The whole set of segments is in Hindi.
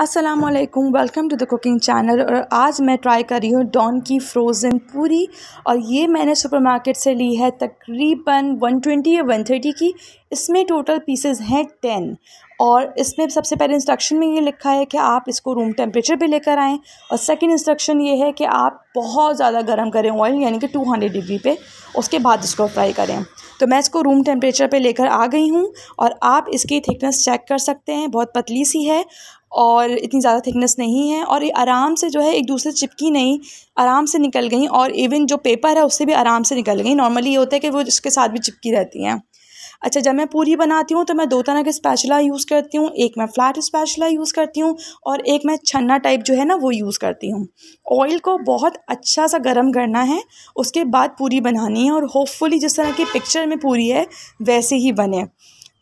अस्सलाम वालेकुम welcome to the cooking channel और आज मैं ट्राई कर रही हूँ डॉन की फ्रोज़न पूरी और ये मैंने सुपरमार्केट से ली है तकरीबन 120 या 130 की इसमें टोटल पीसेस हैं 10 और इसमें सबसे पहले इंस्ट्रक्शन में ये लिखा है कि आप इसको रूम टेम्परेचर पे लेकर आएँ और सेकंड इंस्ट्रक्शन ये है कि आप बहुत ज़्यादा गर्म करें ऑयल यानी कि हंड्रेड डिग्री पर उसके बाद इसको फ्राई करें तो मैं इसको रूम टेम्परेचर पे लेकर आ गई हूँ और आप इसकी थिकनेस चेक कर सकते हैं बहुत पतली सी है और इतनी ज़्यादा थिकनेस नहीं है और ये आराम से जो है एक दूसरे चिपकी नहीं आराम से निकल गई और इवन जो पेपर है उससे भी आराम से निकल गई नॉर्मली ये होता है कि वो इसके साथ भी चिपकी रहती हैं अच्छा जब मैं पूरी बनाती हूँ तो मैं दो तरह के स्पैचुला यूज़ करती हूँ एक मैं फ्लैट स्पैचुला यूज़ करती हूँ और एक मैं छन्ना टाइप जो है ना वो यूज़ करती हूँ ऑयल को बहुत अच्छा सा गर्म करना है उसके बाद पूरी बनानी है और होपफुली जिस तरह की पिक्चर में पूरी है वैसे ही बने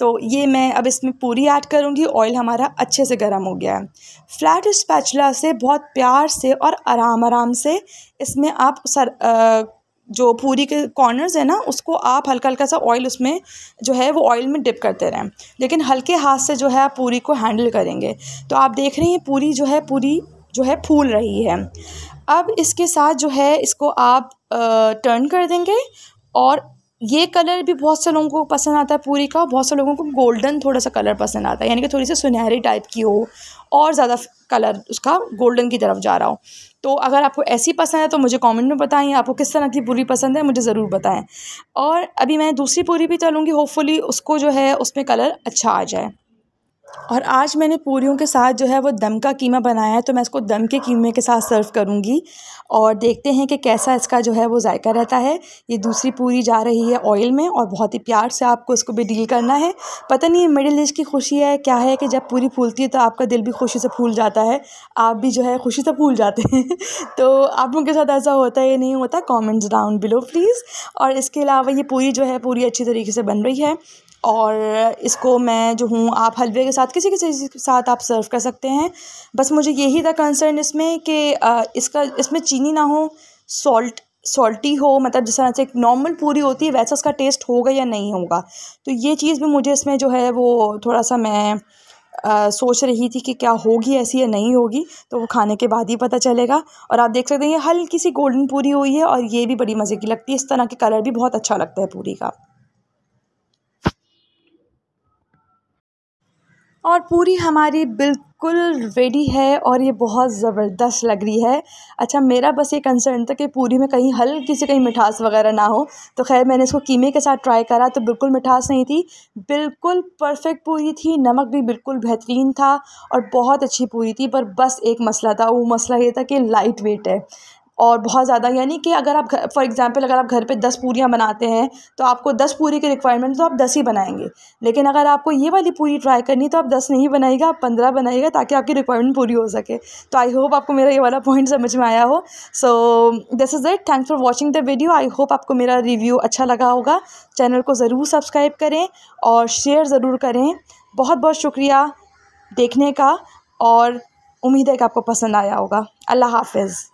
तो ये मैं अब इसमें पूरी ऐड करूँगी ऑयल हमारा अच्छे से गर्म हो गया है फ्लैट स्पैचुला से बहुत प्यार से और आराम आराम से इसमें आप सर आ, जो पूरी के कॉर्नर्स है ना उसको आप हल्का हल्का सा ऑयल उसमें जो है वो ऑयल में डिप करते रहें लेकिन हल्के हाथ से जो है आप पूरी को हैंडल करेंगे तो आप देख रहे हैं पूरी जो है पूरी जो है फूल रही है अब इसके साथ जो है इसको आप टर्न कर देंगे और ये कलर भी बहुत से लोगों को पसंद आता है पूरी का बहुत से लोगों को गोल्डन थोड़ा सा कलर पसंद आता है यानी कि थोड़ी सी सुनहरी टाइप की हो और ज़्यादा कलर उसका गोल्डन की तरफ जा रहा हो तो अगर आपको ऐसी पसंद है तो मुझे कमेंट में बताएं आपको किस तरह की पूरी पसंद है मुझे ज़रूर बताएं और अभी मैं दूसरी पूरी भी चलूँगी होपफुली उसको जो है उसमें कलर अच्छा आ जाए और आज मैंने पूरियों के साथ जो है वो दम का कीमा बनाया है तो मैं इसको दम के कीमे के साथ सर्व करूँगी और देखते हैं कि कैसा इसका जो है वो जायका रहता है ये दूसरी पूरी जा रही है ऑयल में और बहुत ही प्यार से आपको इसको भी डील करना है पता नहीं मिडिल एज की खुशी है क्या है कि जब पूरी फूलती है तो आपका दिल भी खुशी से फूल जाता है आप भी जो है खुशी से फूल जाते हैं तो आप लोगों के साथ ऐसा होता है या नहीं होता कॉमेंट्स डाउन बिलो प्लीज़ और इसके अलावा ये पूरी जो है पूरी अच्छी तरीके से बन रही है और इसको मैं जो हूँ आप हलवे के साथ किसी किसी के साथ आप सर्व कर सकते हैं बस मुझे यही था कंसर्न इसमें कि इसका इसमें चीनी ना हो सॉल्ट सॉल्टी हो मतलब जिस तरह से एक नॉर्मल पूरी होती है वैसा उसका टेस्ट होगा या नहीं होगा तो ये चीज़ भी मुझे इसमें जो है वो थोड़ा सा मैं आ, सोच रही थी कि क्या होगी ऐसी या नहीं होगी तो वो खाने के बाद ही पता चलेगा और आप देख सकते हैं ये हल्की सी गोल्डन पूरी हुई है और ये भी बड़ी मज़े की लगती है इस तरह के कलर भी बहुत अच्छा लगता है पूरी का और पूरी हमारी बिल्कुल रेडी है और ये बहुत ज़बरदस्त लग रही है अच्छा मेरा बस ये कंसर्न था कि पूरी में कहीं हल्की सी कहीं मिठास वगैरह ना हो तो खैर मैंने इसको कीमे के साथ ट्राई करा तो बिल्कुल मिठास नहीं थी बिल्कुल परफेक्ट पूरी थी नमक भी बिल्कुल बेहतरीन था और बहुत अच्छी पूरी थी पर बस एक मसला था वो मसला ये था कि लाइट वेट है और बहुत ज़्यादा यानी कि अगर आप फॉर एग्ज़ाम्पल अगर आप घर पे दस पूरियाँ बनाते हैं तो आपको दस पूरी की रिक्वायरमेंट तो आप दस ही बनाएंगे लेकिन अगर आपको ये वाली पूरी ट्राई करनी तो आप दस नहीं बनाएगा आप पंद्रह बनाएगा ताकि आपकी रिक्वायरमेंट पूरी हो सके तो आई होप आपको मेरा ये वाला पॉइंट समझ में आया हो so this is it thanks for watching the video I hope आपको मेरा रिव्यू अच्छा लगा होगा चैनल को ज़रूर सब्सक्राइब करें और शेयर ज़रूर करें बहुत बहुत शुक्रिया देखने का और उम्मीद है कि आपको पसंद आया होगा अल्लाह हाफिज़